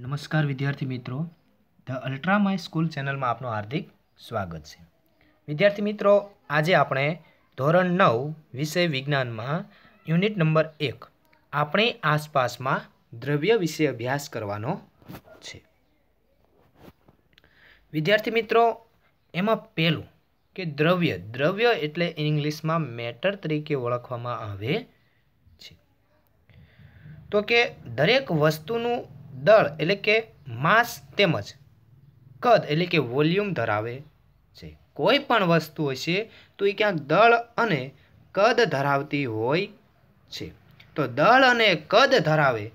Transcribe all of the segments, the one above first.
નમસ્કાર વિદ્યાર્થી મિત્રો ધ અલ્ટ્રા માય સ્કૂલ ચેનલમાં આપનું હાર્દિક સ્વાગત છે વિદ્યાર્થી મિત્રો આજે આપણે ધોરણ નવ વિષય વિજ્ઞાનમાં યુનિટ નંબર એક આપણી આસપાસમાં દ્રવ્ય વિશે અભ્યાસ કરવાનો છે વિદ્યાર્થી મિત્રો એમાં પહેલું કે દ્રવ્ય દ્રવ્ય એટલે ઇંગ્લિશમાં મેટર તરીકે ઓળખવામાં આવે છે તો કે દરેક વસ્તુનું દળ એટલે કે માસ તેમજ કદ એટલે કે વોલ્યુમ ધરાવે છે કોઈ પણ વસ્તુ હશે તો એ ક્યાંક દળ અને કદ ધરાવતી હોય છે તો દળ અને કદ ધરાવે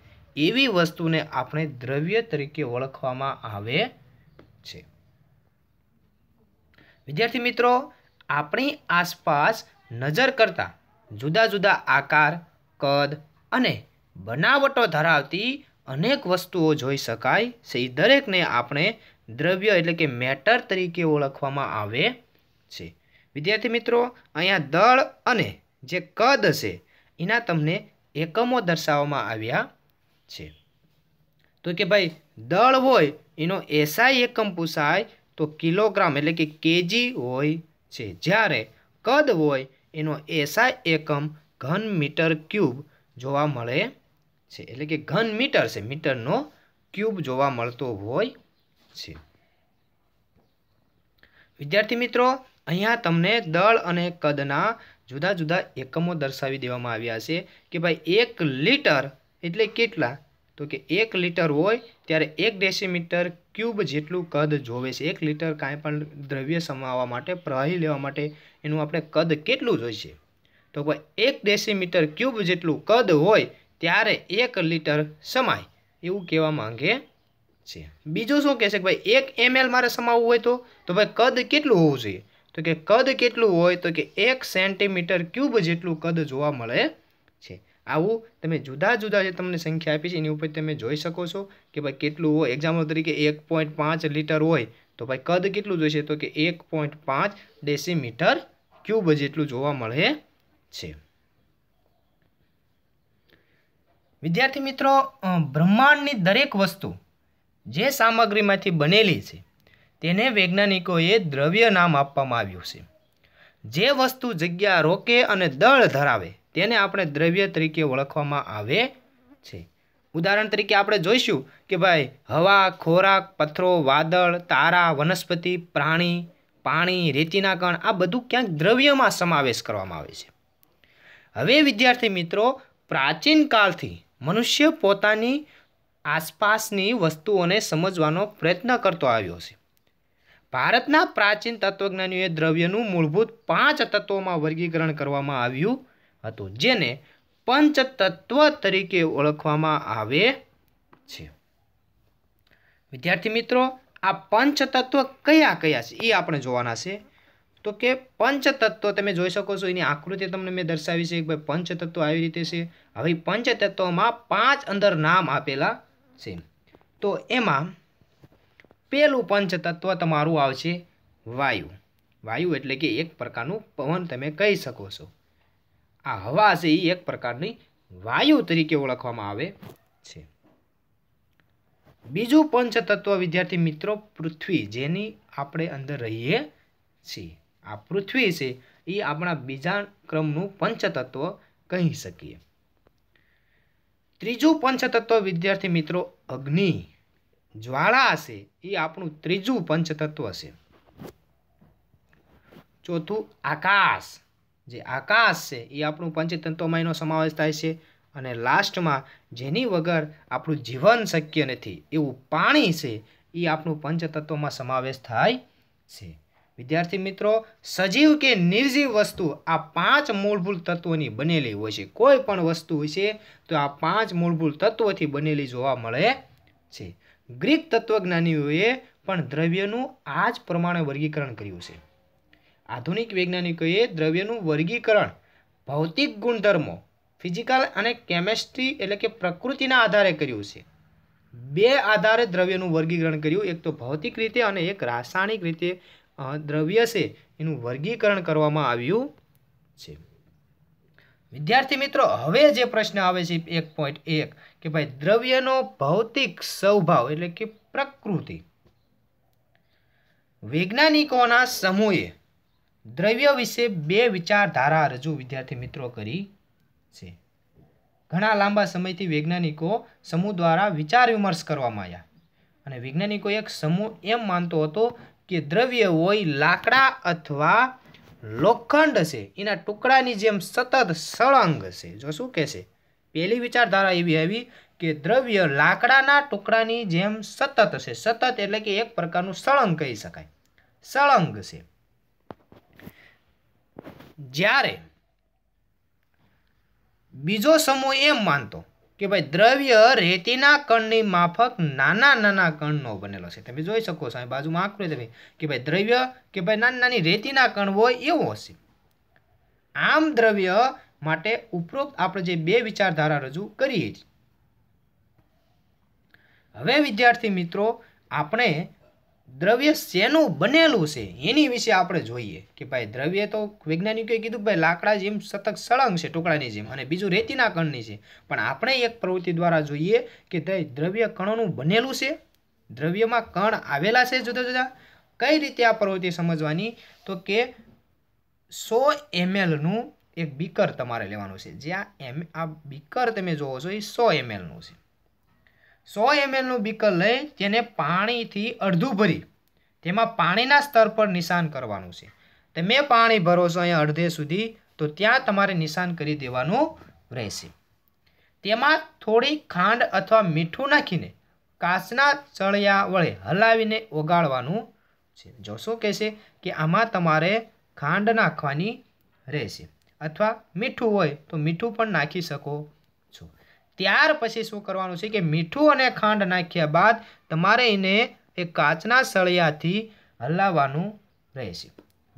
એવી વસ્તુને આપણે દ્રવ્ય તરીકે ઓળખવામાં આવે છે વિદ્યાર્થી મિત્રો આપણી આસપાસ નજર કરતાં જુદા જુદા આકાર કદ અને બનાવટો ધરાવતી અનેક વસ્તુઓ જોઈ શકાય છે એ દરેકને આપણે દ્રવ્ય એટલે કે મેટર તરીકે ઓળખવામાં આવે છે વિદ્યાર્થી મિત્રો અહીંયા દળ અને જે કદ છે એના તમને એકમો દર્શાવવામાં આવ્યા છે તો કે ભાઈ દળ હોય એનો એસઆઈ એકમ પૂછાય તો કિલોગ્રામ એટલે કે કેજી હોય છે જ્યારે કદ હોય એનો એસઆઈ એકમ ઘન મીટર ક્યુબ જોવા મળે છે એટલે કે ઘન મીટર છે મીટરનો ક્યુબ જોવા મળતો હોય છે વિદ્યાર્થી મિત્રો અહીંયા તમને દળ અને કદના જુદા જુદા એકમો દર્શાવી દેવામાં આવ્યા છે કે ભાઈ એક લીટર એટલે કેટલા તો કે એક લીટર હોય ત્યારે એક ડેસીમીટર ક્યુબ જેટલું કદ જોવે છે એક લીટર કાંઈ પણ દ્રવ્ય સમાવવા માટે પ્રવાહી લેવા માટે એનું આપણે કદ કેટલું જોઈશે તો ભાઈ એક ડેસીમીટર ક્યુબ જેટલું કદ હોય ત્યારે એક લીટર સમાય એવું કહેવા માંગે છે બીજું શું કહેશે કે ભાઈ એક એમએલ મારે સમાવવું હોય તો તો ભાઈ કદ કેટલું હોવું જોઈએ તો કે કદ કેટલું હોય તો કે એક સેન્ટીમીટર ક્યુબ જેટલું કદ જોવા મળે છે આવું તમે જુદા જુદા જે તમને સંખ્યા આપી છે એની ઉપર તમે જોઈ શકો છો કે ભાઈ કેટલું હોય એક્ઝામ્પલ તરીકે એક પોઈન્ટ પાંચ લીટર હોય તો ભાઈ કદ કેટલું જોઈશે તો કે એક પોઈન્ટ પાંચ ડેસીમીટર ક્યુબ જેટલું જોવા મળે છે વિદ્યાર્થી મિત્રો બ્રહ્માંડની દરેક વસ્તુ જે સામગ્રીમાંથી બનેલી છે તેને વૈજ્ઞાનિકોએ દ્રવ્ય નામ આપવામાં આવ્યું છે જે વસ્તુ જગ્યા રોકે અને દળ ધરાવે તેને આપણે દ્રવ્ય તરીકે ઓળખવામાં આવે છે ઉદાહરણ તરીકે આપણે જોઈશું કે ભાઈ હવા ખોરાક પથ્થરો વાદળ તારા વનસ્પતિ પ્રાણી પાણી રેતીના કણ આ બધું ક્યાંક દ્રવ્યમાં સમાવેશ કરવામાં આવે છે હવે વિદ્યાર્થી મિત્રો પ્રાચીન કાળથી મનુષ્ય પોતાની આસપાસની વસ્તુઓને સમજવાનો પ્રયત્ન કરતો આવ્યો છે ભારતના પ્રાચીન તત્વજ્ઞાનીઓએ દ્રવ્યનું મૂળભૂત પાંચ તત્વોમાં વર્ગીકરણ કરવામાં આવ્યું હતું જેને પંચતત્વ તરીકે ઓળખવામાં આવે છે વિદ્યાર્થી મિત્રો આ પંચતત્વ કયા કયા છે એ આપણે જોવાના છે તો કે પંચતત્વ તમે જોઈ શકો છો એની આકૃતિ તમને મેં દર્શાવી છે કે ભાઈ પંચતત્વ આવી રીતે છે હવે પંચતત્વમાં પાંચ અંદર નામ આપેલા છે તો એમાં પહેલું પંચતત્વ તમારું આવશે વાયુ વાયુ એટલે કે એક પ્રકારનું પવન તમે કહી શકો છો આ હવા છે એ એક પ્રકારની વાયુ તરીકે ઓળખવામાં આવે છે બીજું પંચતત્વ વિદ્યાર્થી મિત્રો પૃથ્વી જેની આપણે અંદર રહીએ છીએ આ પૃથ્વી છે એ આપણા બીજા ક્રમનું પંચતત્વ કહી શકીએ ત્રીજું પંચતત્વ વિદ્યાર્થી મિત્રો અગ્નિ જ્વાળા હશે એ આપણું ત્રીજું પંચતત્વ છે ચોથું આકાશ જે આકાશ છે એ આપણું પંચતત્વમાં એનો સમાવેશ થાય છે અને લાસ્ટમાં જેની વગર આપણું જીવન શક્ય નથી એવું પાણી છે એ આપણું પંચતત્વમાં સમાવેશ થાય છે વિદ્યાર્થી મિત્રો સજીવ કે નિર્જીવ વસ્તુ આ પાંચ મૂળભૂત તત્વોની બનેલી હોય છે કોઈ પણ વસ્તુ હોય છે તો આ પાંચ મૂળભૂત તત્વોથી બનેલી જોવા મળે છે ગ્રીક તત્વજ્ઞાનીઓએ પણ દ્રવ્યનું આ જ પ્રમાણે વર્ગીકરણ કર્યું છે આધુનિક વૈજ્ઞાનિકોએ દ્રવ્યનું વર્ગીકરણ ભૌતિક ગુણધર્મો ફિઝિકલ અને કેમેસ્ટ્રી એટલે કે પ્રકૃતિના આધારે કર્યું છે બે આધારે દ્રવ્યનું વર્ગીકરણ કર્યું એક તો ભૌતિક રીતે અને એક રાસાયણિક રીતે દ્રવ્ય છે એનું વર્ગીકરણ કરવામાં આવ્યું છે વિદ્યાર્થી મિત્રો હવે જે પ્રશ્ન આવે છે એક પોઈન્ટ એક કે ભાઈ દ્રવ્યનો ભૌતિક સ્વભાવ એટલે કે પ્રકૃતિ વૈજ્ઞાનિકોના સમૂહે દ્રવ્ય વિશે બે વિચારધારા રજૂ વિદ્યાર્થી મિત્રો કરી છે ઘણા લાંબા સમયથી વૈજ્ઞાનિકો સમૂહ દ્વારા વિચાર વિમર્શ કરવામાં આવ્યા અને વૈજ્ઞાનિકો એક સમૂહ એમ માનતો હતો કે દ્રવ્ય હોય લાકડા અથવા લોખંડ છે એના ટુકડાની જેમ સતત સળંગ છે જો શું કહેશે પહેલી વિચારધારા એવી આવી કે દ્રવ્ય લાકડાના ટુકડાની જેમ સતત છે સતત એટલે કે એક પ્રકારનું સળંગ કહી શકાય સળંગ છે જ્યારે બીજો સમૂહ એમ માનતો કે ભાઈ દ્રવ્ય રેતીના કણની માફક નાના નાના કણનો બનેલો છે તમે જોઈ શકો છો અહીં બાજુમાં આંકડું તમે કે ભાઈ દ્રવ્ય કે ભાઈ નાની નાની રેતીના કણ હોય એવો હશે આમ દ્રવ્ય માટે ઉપરોક્ત આપણે જે બે વિચારધારા રજૂ કરીએ છીએ હવે વિદ્યાર્થી મિત્રો આપણે દ્રવ્ય શેનું બનેલું છે એની વિશે આપણે જોઈએ કે ભાઈ દ્રવ્ય તો વૈજ્ઞાનિકોએ કીધું ભાઈ લાકડા જેમ સતત સળંગ છે ટુકડાની જેમ અને બીજું રેતીના કણની છે પણ આપણે એક પ્રવૃત્તિ દ્વારા જોઈએ કે ભાઈ દ્રવ્ય કણોનું બનેલું છે દ્રવ્યમાં કણ આવેલા છે જુદા જુદા કઈ રીતે આ પ્રવૃત્તિ સમજવાની તો કે સો એમએલનું એક બીકર તમારે લેવાનું છે જે આ એમ આ બીકર તમે જોવો છો એ સો એમએલનું છે સો એમએલનું બીકર લઈ તેને પાણીથી અડધું ભરી તેમાં પાણીના સ્તર પર નિશાન કરવાનું છે તમે પાણી ભરો છો અહીંયા અડધે સુધી તો ત્યાં તમારે નિશાન કરી દેવાનું રહેશે તેમાં થોડી ખાંડ અથવા મીઠું નાખીને કાચના ચળિયા વળે હલાવીને ઓગાળવાનું છે જોશો શું કહેશે કે આમાં તમારે ખાંડ નાખવાની રહેશે અથવા મીઠું હોય તો મીઠું પણ નાખી શકો ત્યાર પછી શું કરવાનું છે કે મીઠું અને ખાંડ નાખ્યા બાદ તમારે એને એ કાચના સળિયાથી હલાવવાનું રહેશે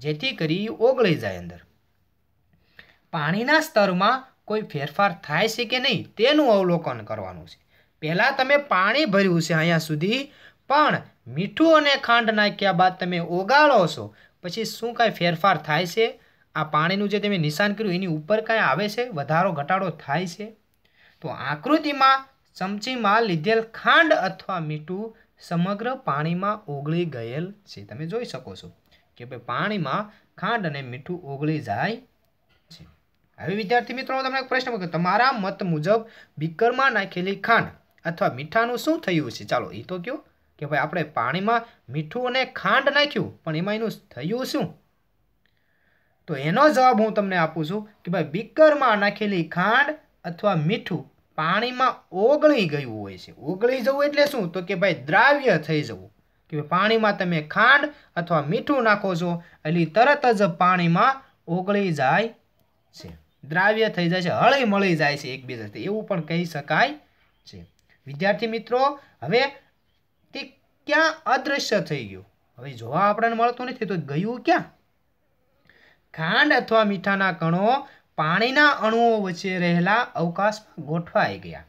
જેથી કરી ઓગળી જાય અંદર પાણીના સ્તરમાં કોઈ ફેરફાર થાય છે કે નહીં તેનું અવલોકન કરવાનું છે પહેલાં તમે પાણી ભર્યું છે અહીંયા સુધી પણ મીઠું અને ખાંડ નાખ્યા બાદ તમે ઓગાળો છો પછી શું કાંઈ ફેરફાર થાય છે આ પાણીનું જે તમે નિશાન કર્યું એની ઉપર કાંઈ આવે છે વધારો ઘટાડો થાય છે તો આકૃતિમાં ચમચીમાં લીધેલ ખાંડ અથવા મીઠું સમગ્ર પાણીમાં ઓગળી ગયેલ છે તમે જોઈ શકો છો કે ભાઈ પાણીમાં ખાંડ અને મીઠું ઓગળી જાય છે હવે વિદ્યાર્થી મિત્રો તમને એક પ્રશ્ન પૂછું તમારા મત મુજબ બીકરમાં નાખેલી ખાંડ અથવા મીઠાનું શું થયું છે ચાલો એ તો કયો કે ભાઈ આપણે પાણીમાં મીઠું અને ખાંડ નાખ્યું પણ એમાં એનું થયું શું તો એનો જવાબ હું તમને આપું છું કે ભાઈ બીકરમાં નાખેલી ખાંડ અથવા મીઠું પાણીમાં ઓગળી ગયું હોય છે ઓગળી જવું એટલે શું તો કે ભાઈ દ્રાવ્ય થઈ જવું કે પાણીમાં તમે ખાંડ અથવા મીઠું નાખો છો એટલે તરત જ પાણીમાં ઓગળી જાય છે દ્રાવ્ય થઈ જાય છે હળી મળી જાય છે એકબીજાથી એવું પણ કહી શકાય છે વિદ્યાર્થી મિત્રો હવે તે ક્યાં અદૃશ્ય થઈ ગયું હવે જોવા આપણને મળતું નથી તો ગયું ક્યાં ખાંડ અથવા મીઠાના કણો પાણીના અણુઓ વચ્ચે રહેલા અવકાશમાં ગોઠવાઈ ગયા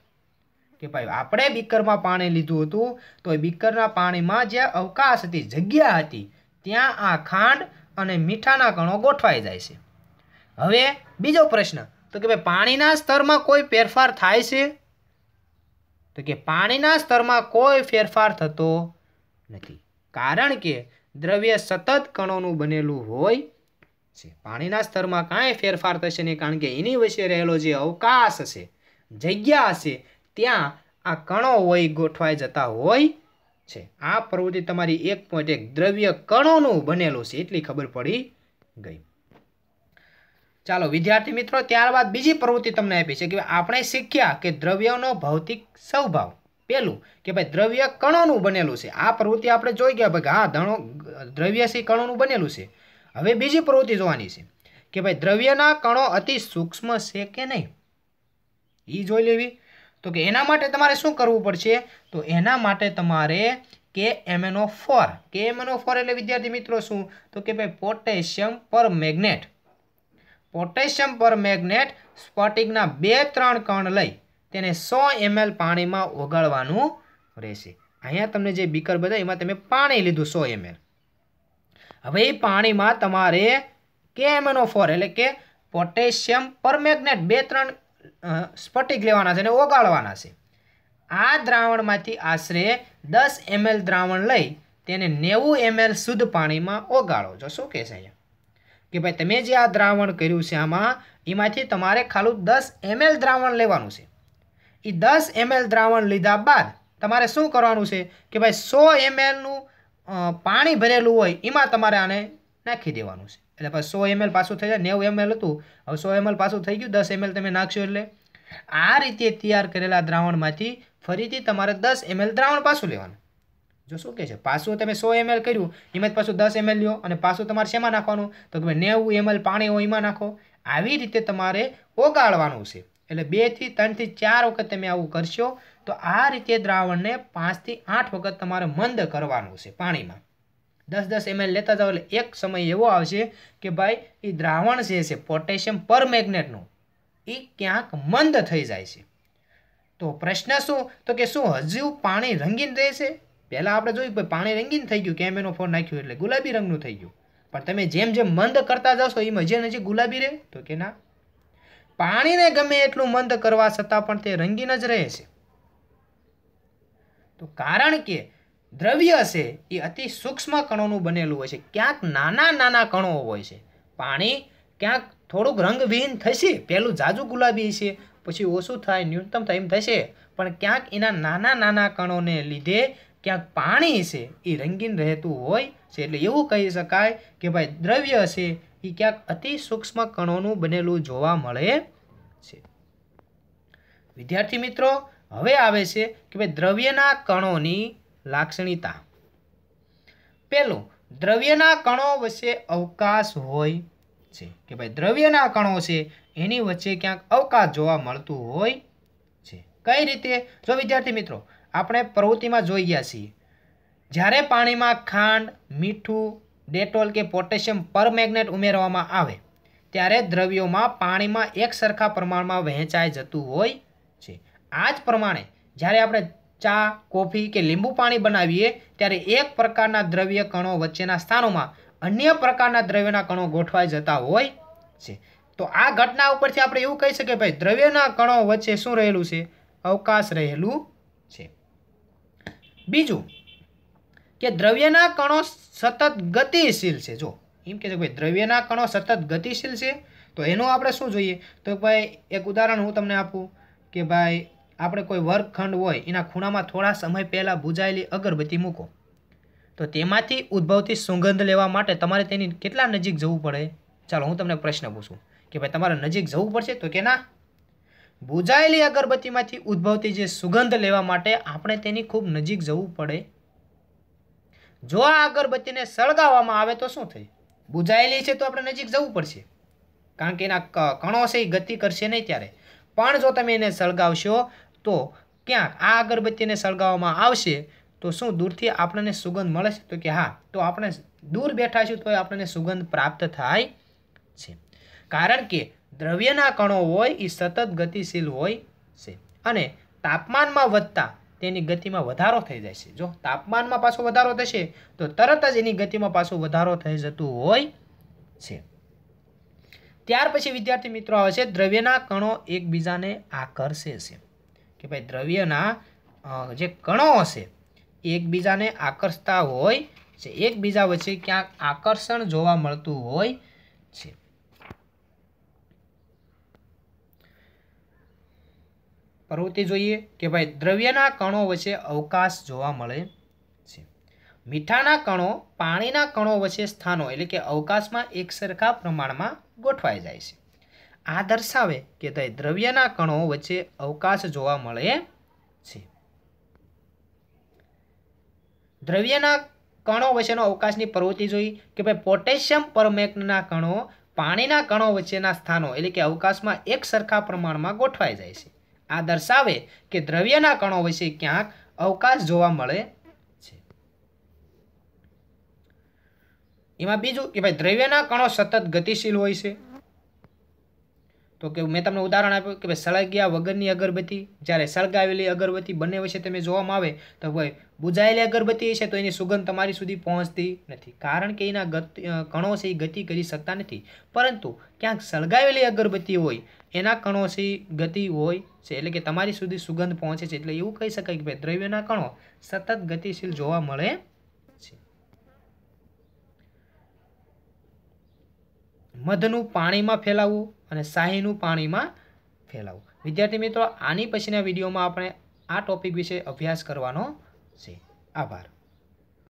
કે ભાઈ આપણે બીકરમાં પાણી લીધું હતું તો એ બીકરના પાણીમાં જ્યાં અવકાશ હતી જગ્યા હતી ત્યાં આ ખાંડ અને મીઠાના કણો ગોઠવાઈ જાય છે હવે બીજો પ્રશ્ન તો કે ભાઈ પાણીના સ્તરમાં કોઈ ફેરફાર થાય છે તો કે પાણીના સ્તરમાં કોઈ ફેરફાર થતો નથી કારણ કે દ્રવ્ય સતત કણોનું બનેલું હોય છે પાણીના સ્તરમાં કાંઈ ફેરફાર થશે નહીં કારણ કે એની વચ્ચે રહેલો જે અવકાશ છે જગ્યા હશે ત્યાં આ કણો હોય ગોઠવાઈ જતા હોય છે આ પ્રવૃત્તિ તમારી એક પોઈન્ટ એક દ્રવ્ય કણોનું બનેલું છે એટલી ખબર પડી ગઈ ચાલો વિદ્યાર્થી મિત્રો ત્યારબાદ બીજી પ્રવૃત્તિ તમને આપી છે કે આપણે શીખ્યા કે દ્રવ્યનો ભૌતિક સ્વભાવ પેલું કે ભાઈ દ્રવ્ય કણોનું બનેલું છે આ પ્રવૃત્તિ આપણે જોઈ ગયા ભાઈ હા ધણો દ્રવ્ય છે કણોનું બનેલું છે હવે બીજી પ્રવૃત્તિ જોવાની છે કે ભાઈ દ્રવ્યના કણો અતિ સૂક્ષ્મ છે કે નહીં એ જોઈ લેવી તો કે એના માટે તમારે શું કરવું પડશે તો એના માટે તમારે K MNO four K MNO four એટલે વિદ્યાર્થી મિત્રો શું તો કે ભાઈ potassium permanganate potassium permanganate સ્ફટિકના બે ત્રણ કણ લઈ તેને સો એમએલ પાણીમાં ઓગાળવાનું રહેશે અહીંયા તમને જે બીકર બધા એમાં તમે પાણી લીધું સો એમએલ હવે એ પાણીમાં તમારે કેએમએનઓ ફોર એટલે કે પોટેશિયમ પરમેગ્નેટ બે ત્રણ સ્ફટિક લેવાના છે અને ઓગાળવાના છે આ દ્રાવણમાંથી આશરે દસ એમએલ દ્રાવણ લઈ તેને નેવું એમએલ શુદ્ધ પાણીમાં ઓગાળો છો શું કહેશે અહીંયા કે ભાઈ તમે જે આ દ્રાવણ કર્યું છે આમાં એમાંથી તમારે ખાલું દસ એમએલ દ્રાવણ લેવાનું છે એ દસ એમએલ દ્રાવણ લીધા બાદ તમારે શું કરવાનું છે કે ભાઈ સો એમએલનું પાણી ભરેલું હોય એમાં તમારે આને નાખી દેવાનું છે એટલે પછી સો એમએલ પાછું થઈ જાય નેવું એમએલ હતું હવે સો એમએલ પાછું થઈ ગયું દસ એમએલ તમે નાખશો એટલે આ રીતે તૈયાર કરેલા દ્રાવણમાંથી ફરીથી તમારે દસ એમએલ દ્રાવણ પાછું લેવાનું જો શું કહે છે પાછું તમે સો એમએલ કર્યું એમાં જ પાછું દસ એમએલ લ્યો અને પાછું તમારે શેમાં નાખવાનું તો કે નેવું એમએલ પાણી હોય એમાં નાખો આવી રીતે તમારે ઓગાળવાનું છે એટલે બેથી ત્રણથી ચાર વખત તમે આવું કરશો તો આ રીતે દ્રાવણને પાંચથી આઠ વખત તમારે મંદ કરવાનું છે પાણીમાં દસ દસ એમએલ લેતા જાઓ એટલે એક સમય એવો આવશે કે ભાઈ એ દ્રાવણ જે છે પોટેશિયમ પર મેગ્નેટનું એ ક્યાંક મંદ થઈ જાય છે તો પ્રશ્ન શું તો કે શું હજુ પાણી રંગીન રહેશે પહેલાં આપણે જોયું કે પાણી રંગીન થઈ ગયું કેમ એનો ફોન નાખ્યું એટલે ગુલાબી રંગનું થઈ ગયું પણ તમે જેમ જેમ મંદ કરતા જશો એમ હજી હજી ગુલાબી રહે તો કે ના પાણીને ગમે એટલું મંદ કરવા છતાં પણ તે રંગીન જ રહે છે તો કારણ કે દ્રવ્ય છે એ અતિ સૂક્ષ્મ કણોનું બનેલું હોય છે ક્યાંક નાના નાના કણો હોય છે પાણી ક્યાંક થોડુંક રંગવિહીન થશે પહેલું જાજુ ગુલાબી છે પછી ઓછું થાય ન્યૂનતમ થાય એમ થશે પણ ક્યાંક એના નાના નાના કણોને લીધે ક્યાંક પાણી છે એ રંગીન રહેતું હોય છે એટલે એવું કહી શકાય કે ભાઈ દ્રવ્ય છે એ ક્યાંક અતિ સૂક્ષ્મ કણોનું બનેલું જોવા મળે છે વિદ્યાર્થી મિત્રો હવે આવે છે કે ભાઈ દ્રવ્યના કણોની લાક્ષણિકતા પેલું દ્રવ્યના કણો વચ્ચે અવકાશ હોય છે કે ભાઈ દ્રવ્યના કણો છે એની વચ્ચે ક્યાંક અવકાશ જોવા મળતું હોય છે કઈ રીતે જો વિદ્યાર્થી મિત્રો આપણે પ્રવૃત્તિમાં જોઈ ગયા છીએ જ્યારે પાણીમાં ખાંડ મીઠું ડેટોલ કે પોટેશિયમ પરમેગ્નેટ ઉમેરવામાં આવે ત્યારે દ્રવ્યોમાં પાણીમાં એક સરખા પ્રમાણમાં વહેંચાઈ જતું હોય આ જ પ્રમાણે જ્યારે આપણે ચા કોફી કે લીંબુ પાણી બનાવીએ ત્યારે એક પ્રકારના દ્રવ્ય કણો વચ્ચેના સ્થાનોમાં અન્ય પ્રકારના દ્રવ્યના કણો ગોઠવાઈ જતા હોય છે તો આ ઘટના ઉપરથી આપણે એવું કહી શકીએ ભાઈ દ્રવ્યના કણો વચ્ચે શું રહેલું છે અવકાશ રહેલું છે બીજું કે દ્રવ્યના કણો સતત ગતિશીલ છે જો એમ કે છે ભાઈ દ્રવ્યના કણો સતત ગતિશીલ છે તો એનું આપણે શું જોઈએ તો ભાઈ એક ઉદાહરણ હું તમને આપું કે ભાઈ આપણે કોઈ વર્ગખંડ હોય એના ખૂણામાં થોડા સમય પહેલાં બુજાયેલી અગરબત્તી મૂકો તો તેમાંથી ઉદ્ભવતી સુગંધ લેવા માટે તમારે તેની કેટલા નજીક જવું પડે ચાલો હું તમને પ્રશ્ન પૂછું કે ભાઈ તમારે નજીક જવું પડશે તો કે ના બુજાયેલી અગરબત્તીમાંથી ઉદ્ભવતી જે સુગંધ લેવા માટે આપણે તેની ખૂબ નજીક જવું પડે જો આ અગરબત્તીને સળગાવવામાં આવે તો શું થાય બુજાયેલી છે તો આપણે નજીક જવું પડશે કારણ કે એના કણો છે એ ગતિ કરશે નહીં ત્યારે પણ જો તમે એને સળગાવશો તો ક્યાંક આ અગરબત્તીને સળગાવવામાં આવશે તો શું દૂરથી આપણને સુગંધ મળે છે તો કે હા તો આપણે દૂર બેઠા છીએ તો આપણને સુગંધ પ્રાપ્ત થાય છે કારણ કે દ્રવ્યના કણો હોય એ સતત ગતિશીલ હોય છે અને તાપમાનમાં વધતા તેની ગતિમાં વધારો થઈ જાય છે જો તાપમાનમાં પાછો વધારો થશે તો તરત જ એની ગતિમાં પાછો વધારો થઈ જતું હોય છે ત્યાર પછી વિદ્યાર્થી મિત્રો આવે છે દ્રવ્યના કણો એકબીજાને આકર્ષે છે કે ભાઈ દ્રવ્યના જે કણો હશે એકબીજાને આકર્ષતા હોય છે એકબીજા વચ્ચે ક્યાંક આકર્ષણ જોવા મળતું હોય છે પ્રવૃત્તિ જોઈએ કે ભાઈ દ્રવ્યના કણો વચ્ચે અવકાશ જોવા મળે છે મીઠાના કણો પાણીના કણો વચ્ચે સ્થાનો એટલે કે અવકાશમાં એકસરખા પ્રમાણમાં ગોઠવાઈ જાય છે આ દર્શાવે કે તે દ્રવ્યના કણો વચ્ચે અવકાશ જોવા મળે છે દ્રવ્યના કણો વચ્ચેનો અવકાશની પ્રવૃત્તિ જોઈ કે ભાઈ પોટેશિયમ પરમેકના કણો પાણીના કણો વચ્ચેના સ્થાનો એટલે કે અવકાશમાં એક સરખા પ્રમાણમાં ગોઠવાઈ જાય છે આ દર્શાવે કે દ્રવ્યના કણો વચ્ચે ક્યાંક અવકાશ જોવા મળે છે એમાં બીજું કે ભાઈ દ્રવ્યના કણો સતત ગતિશીલ હોય છે તો કે મેં તમને ઉદાહરણ આપ્યું કે ભાઈ સળગ્યા વગરની અગરબત્તી જ્યારે સળગાવેલી અગરબત્તી બંને વચ્ચે તમે જોવામાં આવે તો ભાઈ બુજાયેલી અગરબત્તી છે તો એની સુગંધ તમારી સુધી પહોંચતી નથી કારણ કે એના ગત કણો છે એ ગતિ કરી શકતા નથી પરંતુ ક્યાંક સળગાવેલી અગરબત્તી હોય એના કણો છે ગતિ હોય છે એટલે કે તમારી સુધી સુગંધ પહોંચે છે એટલે એવું કહી શકાય કે ભાઈ દ્રવ્યના કણો સતત ગતિશીલ જોવા મળે મધનું પાણીમાં ફેલાવવું અને શાહીનું પાણીમાં ફેલાવવું વિદ્યાર્થી મિત્રો આની પછીના વિડીયોમાં આપણે આ ટોપિક વિશે અભ્યાસ કરવાનો છે આભાર